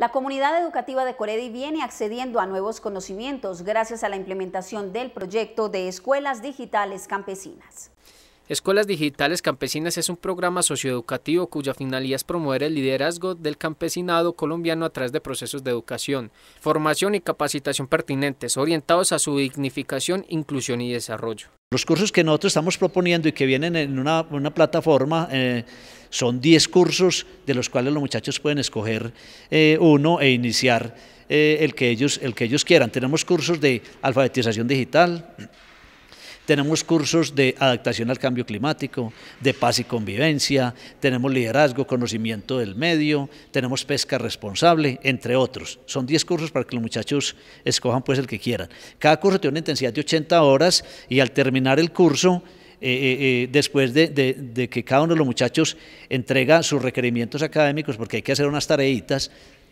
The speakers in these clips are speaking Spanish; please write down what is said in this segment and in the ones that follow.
La comunidad educativa de Coredi viene accediendo a nuevos conocimientos gracias a la implementación del proyecto de Escuelas Digitales Campesinas. Escuelas Digitales Campesinas es un programa socioeducativo cuya finalidad es promover el liderazgo del campesinado colombiano a través de procesos de educación, formación y capacitación pertinentes, orientados a su dignificación, inclusión y desarrollo. Los cursos que nosotros estamos proponiendo y que vienen en una, plataforma eh, son 10 cursos de los cuales los muchachos pueden escoger eh, uno e iniciar eh, el, que ellos, el que ellos quieran. Tenemos cursos de alfabetización digital, tenemos cursos de adaptación al cambio climático, de paz y convivencia, tenemos liderazgo, conocimiento del medio, tenemos pesca responsable, entre otros. Son 10 cursos para que los muchachos escojan pues el que quieran. Cada curso tiene una intensidad de 80 horas y al terminar el curso eh, eh, eh, después de, que cada uno de los muchachos entrega sus requerimientos académicos, porque hay que hacer unas tareitas,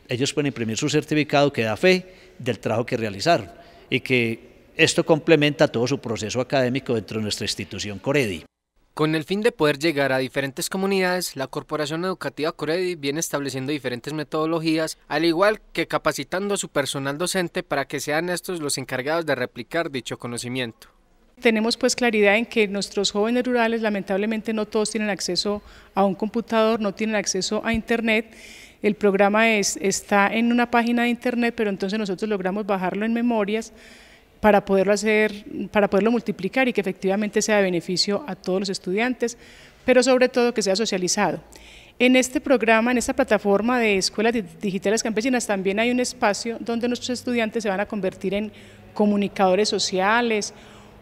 ellos pueden imprimir su certificado que da fe del trabajo que realizaron y que esto complementa todo su proceso académico dentro de nuestra institución Coredi. Con el fin de poder llegar a diferentes comunidades, la Corporación Educativa Coredi viene estableciendo diferentes metodologías, al igual que capacitando a su personal docente para que sean estos los encargados de replicar dicho conocimiento. Tenemos pues claridad en que nuestros jóvenes rurales lamentablemente no todos tienen acceso a un computador, no tienen acceso a internet. El programa es, está en una página de internet, pero entonces nosotros logramos bajarlo en memorias para poderlo hacer, para poderlo multiplicar y que efectivamente sea de beneficio a todos los estudiantes, pero sobre todo que sea socializado. En este programa, en esta plataforma de escuelas digitales campesinas, también hay un espacio donde nuestros estudiantes se van a convertir en comunicadores sociales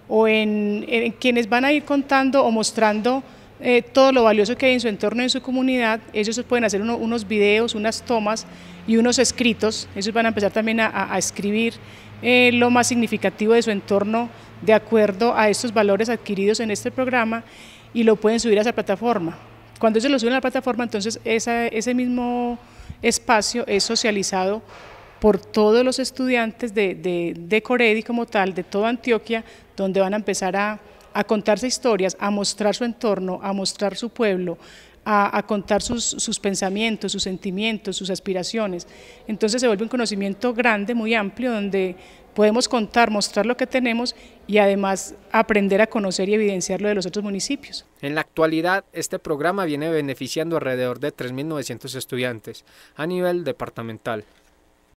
o en, quienes van a ir contando o mostrando eh, todo lo valioso que hay en su entorno, en su comunidad, ellos pueden hacer unos videos, unas tomas y unos escritos, ellos van a empezar también a, escribir eh, lo más significativo de su entorno de acuerdo a estos valores adquiridos en este programa y lo pueden subir a esa plataforma. Cuando ellos lo suben a la plataforma, entonces ese mismo espacio es socializado por todos los estudiantes de, de, Coredi como tal, de toda Antioquia, donde van a empezar a, contarse historias, a mostrar su entorno, a mostrar su pueblo, a, contar sus, sus, pensamientos, sus sentimientos, sus aspiraciones. Entonces se vuelve un conocimiento grande, muy amplio, donde podemos contar, mostrar lo que tenemos y además aprender a conocer y evidenciar lo de los otros municipios. En la actualidad, este programa viene beneficiando alrededor de 3.900 estudiantes a nivel departamental.